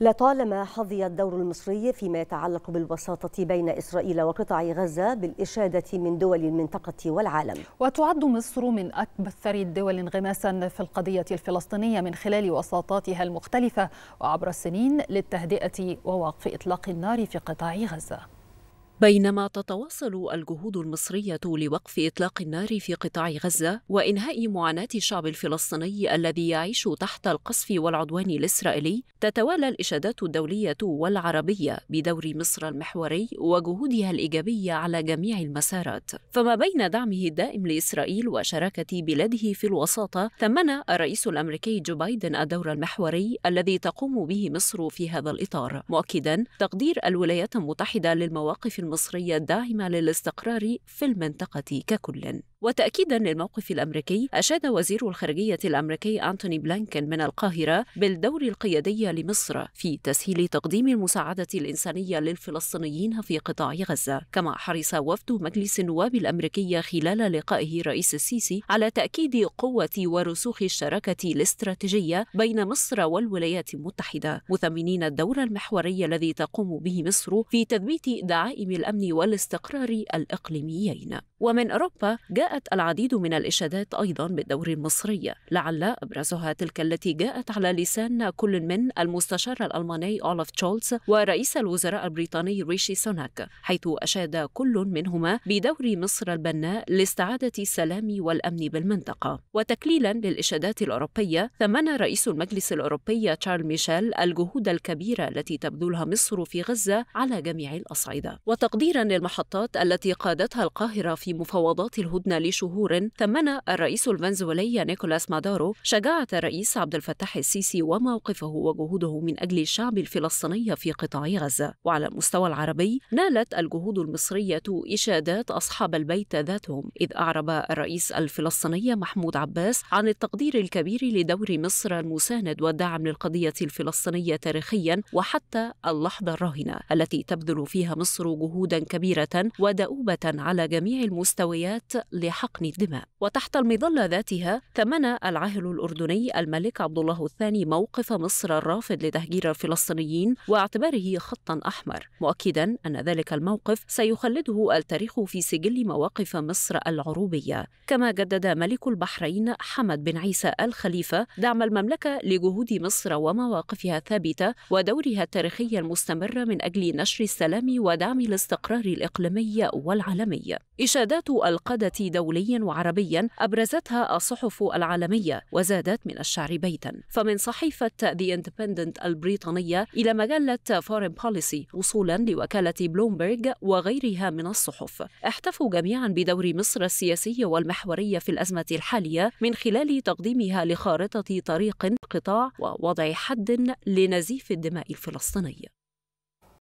لطالما حظي الدور المصري فيما يتعلق بالوساطة بين إسرائيل وقطاع غزة بالإشادة من دول المنطقة والعالم وتعد مصر من أكثر الدول انغماسا في القضية الفلسطينية من خلال وساطاتها المختلفة وعبر السنين للتهدئة ووقف إطلاق النار في قطاع غزة بينما تتواصل الجهود المصرية لوقف إطلاق النار في قطاع غزة وإنهاء معاناة الشعب الفلسطيني الذي يعيش تحت القصف والعدوان الإسرائيلي، تتوالى الإشادات الدولية والعربية بدور مصر المحوري وجهودها الإيجابية على جميع المسارات. فما بين دعمه الدائم لإسرائيل وشراكة بلاده في الوساطة، ثمن الرئيس الأمريكي جو بايدن الدور المحوري الذي تقوم به مصر في هذا الإطار، مؤكدا تقدير الولايات المتحدة للمواقف المصرية الداعمة للاستقرار في المنطقة ككل وتأكيدا للموقف الأمريكي أشاد وزير الخارجية الأمريكي أنتوني بلانكن من القاهرة بالدور القيادي لمصر في تسهيل تقديم المساعدة الإنسانية للفلسطينيين في قطاع غزة كما حرص وفد مجلس النواب الأمريكي خلال لقائه الرئيس السيسي على تأكيد قوة ورسوخ الشراكة الاستراتيجية بين مصر والولايات المتحدة مثمنين الدور المحوري الذي تقوم به مصر في تثبيت دعائم الأمن والاستقرار الإقليميين ومن أوروبا جاء جاءت العديد من الإشادات أيضا بالدور المصري لعل أبرزها تلك التي جاءت على لسان كل من المستشار الألماني أولف تشولز ورئيس الوزراء البريطاني ريشي سوناك حيث أشاد كل منهما بدور مصر البناء لاستعادة السلام والأمن بالمنطقة وتكليلا للإشادات الأوروبية ثمن رئيس المجلس الأوروبي تشارل ميشيل الجهود الكبيرة التي تبذلها مصر في غزة على جميع الأصعدة وتقديرا للمحطات التي قادتها القاهرة في مفاوضات الهدنة لشهور ثمن الرئيس الفنزويلي نيكولاس مادورو شجاعة الرئيس عبد الفتاح السيسي وموقفه وجهوده من أجل الشعب الفلسطيني في قطاع غزة وعلى المستوى العربي نالت الجهود المصرية إشادات أصحاب البيت ذاتهم إذ أعرب الرئيس الفلسطيني محمود عباس عن التقدير الكبير لدور مصر المساند والدعم للقضية الفلسطينية تاريخيا وحتى اللحظة الراهنة التي تبذل فيها مصر جهودا كبيرة ودؤوبة على جميع المستويات لحقن الدماء وتحت المظلة ذاتها ثمن العاهل الأردني الملك عبد الله الثاني موقف مصر الرافض لتهجير الفلسطينيين واعتباره خطا أحمر مؤكدا أن ذلك الموقف سيخلده التاريخ في سجل مواقف مصر العروبية كما جدد ملك البحرين حمد بن عيسى الخليفة دعم المملكة لجهود مصر ومواقفها الثابتة ودورها التاريخي المستمر من أجل نشر السلام ودعم الاستقرار الإقليمي والعالمي إشادات القادة دولي وعربي أبرزتها الصحف العالمية وزادت من الشعر بيتا فمن صحيفة The Independent البريطانية إلى مجلة Foreign Policy وصولا لوكالة بلومبرج وغيرها من الصحف احتفوا جميعا بدور مصر السياسي والمحوري في الأزمة الحالية من خلال تقديمها لخارطة طريق قطاع ووضع حد لنزيف الدماء الفلسطيني